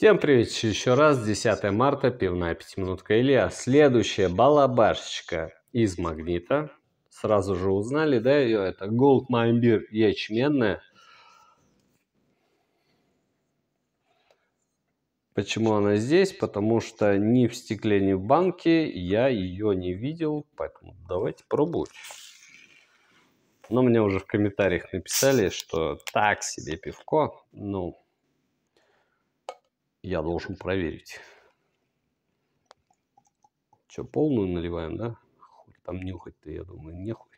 Всем привет еще раз, 10 марта, пивная пятиминутка Илья. Следующая балабашечка из магнита. Сразу же узнали, да, ее это Gold Mine Beer ячменная. Почему она здесь? Потому что ни в стекле, ни в банке я ее не видел, поэтому давайте пробовать. Но мне уже в комментариях написали, что так себе пивко, ну, я должен проверить. Что, полную наливаем, да? там нюхать-то, я думаю, нехуй.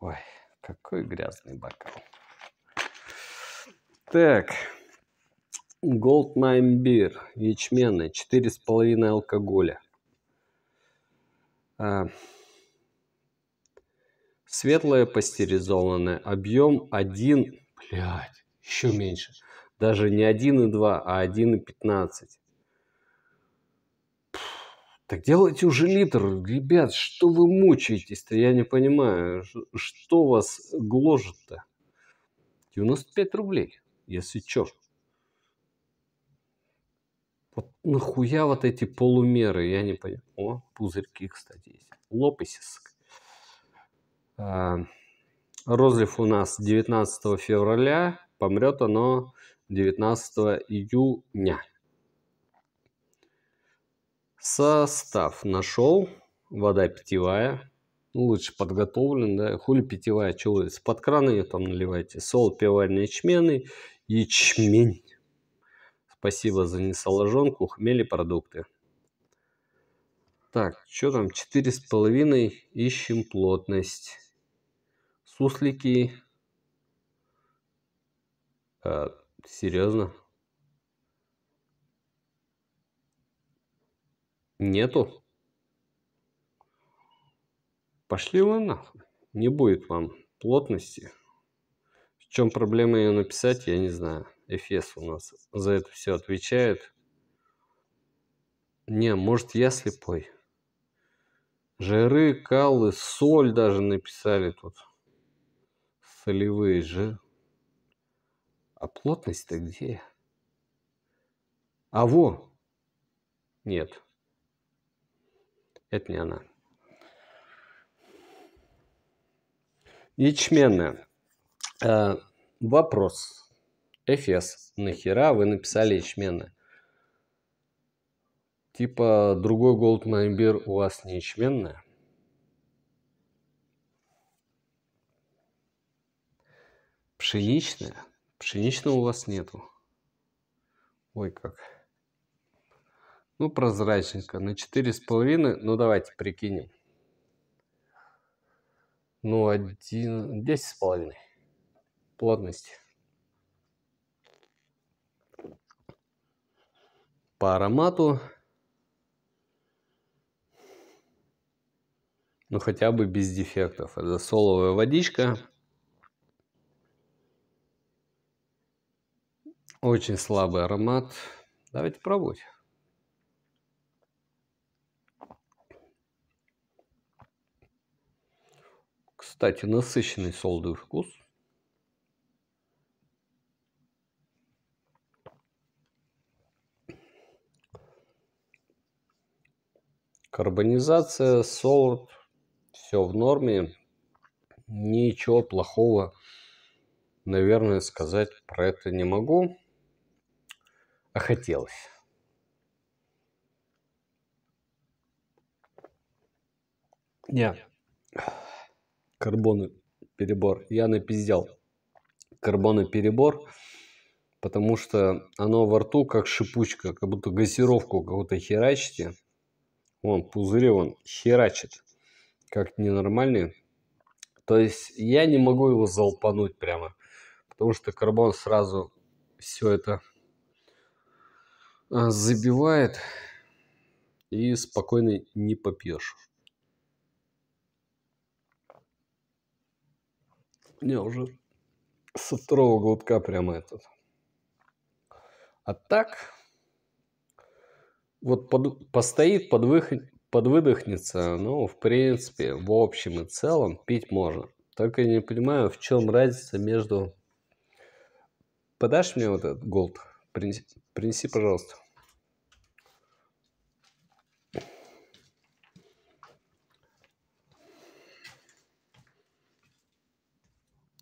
Ой, какой грязный бокал. Так. Gold Goldmine Beer, ячменный, 4,5 алкоголя. А, светлое пастеризованное, объем 1, блядь, еще меньше, даже не 1,2, а 1,15. Так делайте уже литр. Ребят, что вы мучаетесь-то? Я не понимаю, что вас гложет-то? 95 рублей, если чё. Вот нахуя вот эти полумеры, я не понимаю. О, пузырьки, кстати, есть. Лопесиск. А, розлив у нас 19 февраля. Помрет оно 19 июня. Состав нашел. Вода питьевая. Ну, лучше подготовлен, да. Хули питьевая, что вы из-под крана ее там наливаете. Сол, пивальный ячменный. Ячмень. Спасибо за несоложенку. Хмели продукты. Так, что там? 4,5. Ищем плотность. Суслики. Э, Серьезно? Нету? Пошли вы нахуй. Не будет вам плотности. В чем проблема ее написать, я не знаю. Эфес у нас за это все отвечает. Не, может я слепой. Жиры, калы, соль даже написали тут. Солевые жиры. А плотность-то где? А во! Нет. Это не она. Ячменная. Э, вопрос. Эфес. Нахера вы написали ячменная? Типа другой Goldman Beer у вас не ячменная? Пшеничная? Пшеничного у вас нету. Ой, как. Ну, прозрачненько. На 4,5. Ну, давайте прикинем. Ну, 1... 10,5. Плотность. По аромату. Ну, хотя бы без дефектов. Это соловая водичка. Очень слабый аромат. Давайте пробовать. Кстати, насыщенный солдовый вкус. Карбонизация, солод, все в норме. Ничего плохого, наверное, сказать про это не могу а хотелось. Не, карбоны перебор. Я напиздел карбоны перебор, потому что оно во рту как шипучка, как будто газировку какую-то херачите. Вон, пузыри вон херачит, как ненормальный. То есть я не могу его залпануть прямо, потому что карбон сразу все это а, забивает и спокойно не попьешь. Не, уже со второго глотка прямо этот. А так, вот под, постоит, подвых, подвыдохнется, ну, в принципе, в общем и целом пить можно. Только я не понимаю, в чем разница между... Подашь мне вот этот голд? Принеси, принеси пожалуйста.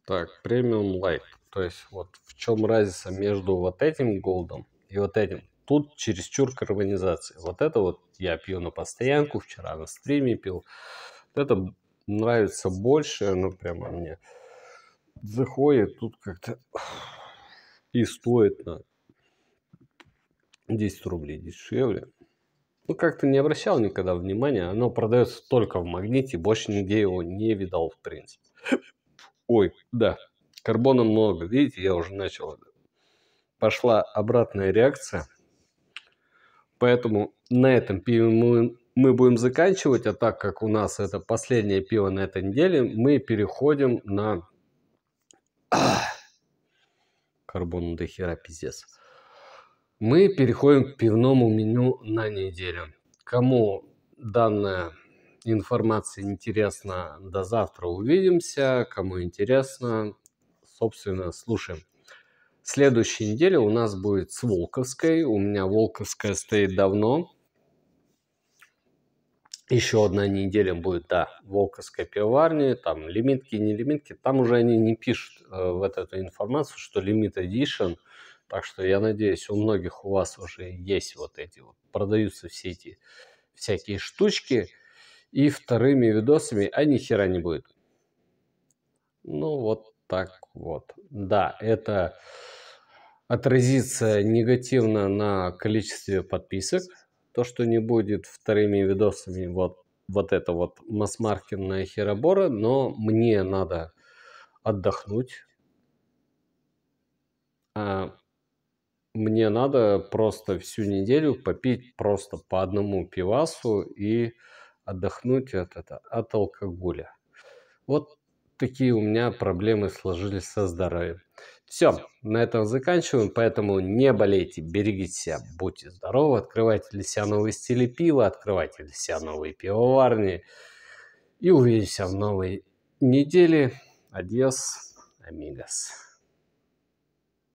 Так, премиум лайт. То есть вот в чем разница между вот этим голдом и вот этим. Тут чересчур карбонизация. Вот это вот я пью на постоянку, вчера на стриме пил. Вот это нравится больше, оно прямо мне заходит. Тут как-то и стоит на 10 рублей дешевле. Ну, как-то не обращал никогда внимания. Оно продается только в магните, больше нигде его не видал, в принципе. Ой, да, карбона много. Видите, я уже начал. Пошла обратная реакция. Поэтому на этом пиве мы, мы будем заканчивать. А так как у нас это последнее пиво на этой неделе, мы переходим на... Карбон до хера пиздец. Мы переходим к пивному меню на неделю. Кому данная информация интересна, до завтра увидимся. Кому интересно, собственно, слушаем. Следующей неделе у нас будет с Волковской. У меня Волковская стоит давно. Еще одна неделя будет, да, Волковской пивоварни, там лимитки, не лимитки. Там уже они не пишут э, вот эту информацию, что лимит edition – так что я надеюсь, у многих у вас уже есть вот эти вот, продаются все эти всякие штучки. И вторыми видосами, а ни хера не будет. Ну вот так вот. Да, это отразится негативно на количестве подписок. То, что не будет вторыми видосами вот, вот это вот масс-маркетная херобора, но мне надо отдохнуть. А мне надо просто всю неделю попить просто по одному пивасу и отдохнуть от, это, от алкоголя. Вот такие у меня проблемы сложились со здоровьем. Все, на этом заканчиваем, поэтому не болейте, берегите себя, будьте здоровы, открывайте для себя новые стили пива, открывайте для себя новые пивоварни. И увидимся в новой неделе. Адьос, амигос.